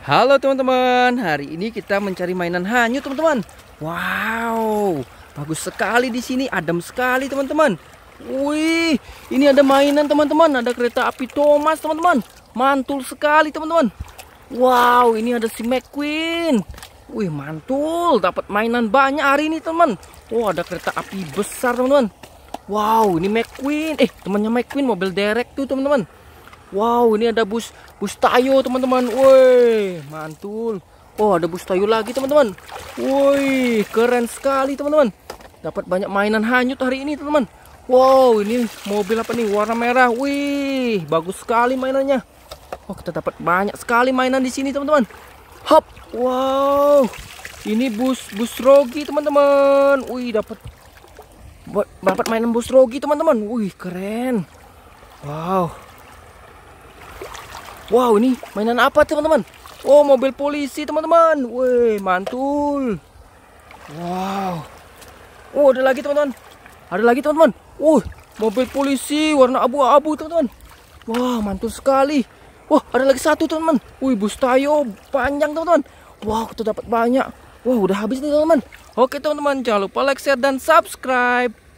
Halo teman-teman, hari ini kita mencari mainan hanyut teman-teman. Wow, bagus sekali di sini, adem sekali teman-teman. Wih, ini ada mainan teman-teman, ada kereta api Thomas teman-teman. Mantul sekali teman-teman. Wow, ini ada si McQueen. Wih, mantul, dapat mainan banyak hari ini teman. Oh, ada kereta api besar teman-teman. Wow, ini McQueen. Eh, temannya McQueen mobil derek tuh teman-teman. Wow, ini ada bus bus tayo teman-teman. Woi, mantul. Oh, ada bus tayo lagi teman-teman. Woi, keren sekali teman-teman. Dapat banyak mainan hanyut hari ini teman-teman. Wow, ini mobil apa nih? Warna merah. Wih, bagus sekali mainannya. Oh, kita dapat banyak sekali mainan di sini teman-teman. Hop, wow. Ini bus bus Rogi teman-teman. Wih, dapat dapat mainan bus Rogi teman-teman. Wih, keren. Wow. Wow, ini mainan apa teman-teman? Oh, mobil polisi teman-teman. Wih, mantul. Wow. Oh, ada lagi teman-teman. Ada lagi teman-teman. Uh, mobil polisi warna abu-abu teman-teman. Wah, mantul sekali. Wah, ada lagi satu teman-teman. Wih, bus tayo panjang teman-teman. Wow, kita dapat banyak. Wah, wow, udah habis nih teman-teman. Oke teman-teman, jangan lupa like, share, dan subscribe.